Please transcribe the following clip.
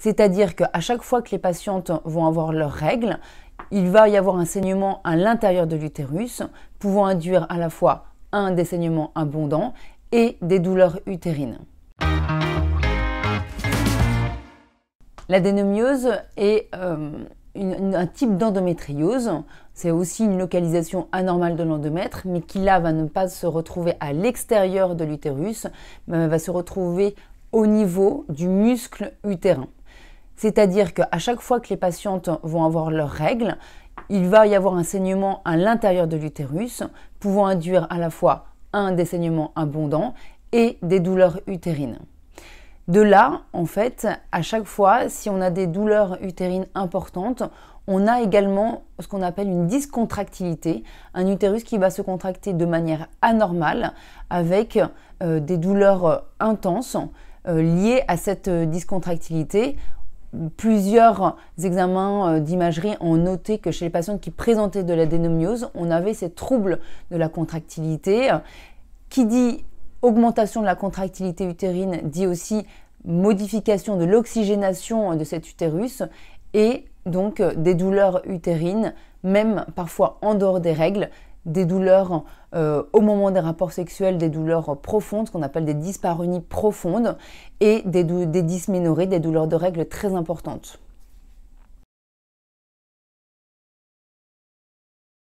C'est-à-dire qu'à chaque fois que les patientes vont avoir leurs règles, il va y avoir un saignement à l'intérieur de l'utérus, pouvant induire à la fois un des saignements abondants et des douleurs utérines. L'adénomiose est euh, un type d'endométriose. C'est aussi une localisation anormale de l'endomètre, mais qui là va ne pas se retrouver à l'extérieur de l'utérus, mais va se retrouver au niveau du muscle utérin. C'est-à-dire qu'à chaque fois que les patientes vont avoir leurs règles, il va y avoir un saignement à l'intérieur de l'utérus, pouvant induire à la fois un des abondant et des douleurs utérines. De là, en fait, à chaque fois, si on a des douleurs utérines importantes, on a également ce qu'on appelle une discontractilité, un utérus qui va se contracter de manière anormale avec euh, des douleurs euh, intenses euh, liées à cette discontractilité plusieurs examens euh, d'imagerie ont noté que chez les patients qui présentaient de la on avait ces troubles de la contractilité. Qui dit augmentation de la contractilité utérine dit aussi modification de l'oxygénation de cet utérus et donc euh, des douleurs utérines, même parfois en dehors des règles, des douleurs euh, au moment des rapports sexuels, des douleurs profondes, qu'on appelle des dyspareunies profondes, et des, des des douleurs de règles très importantes.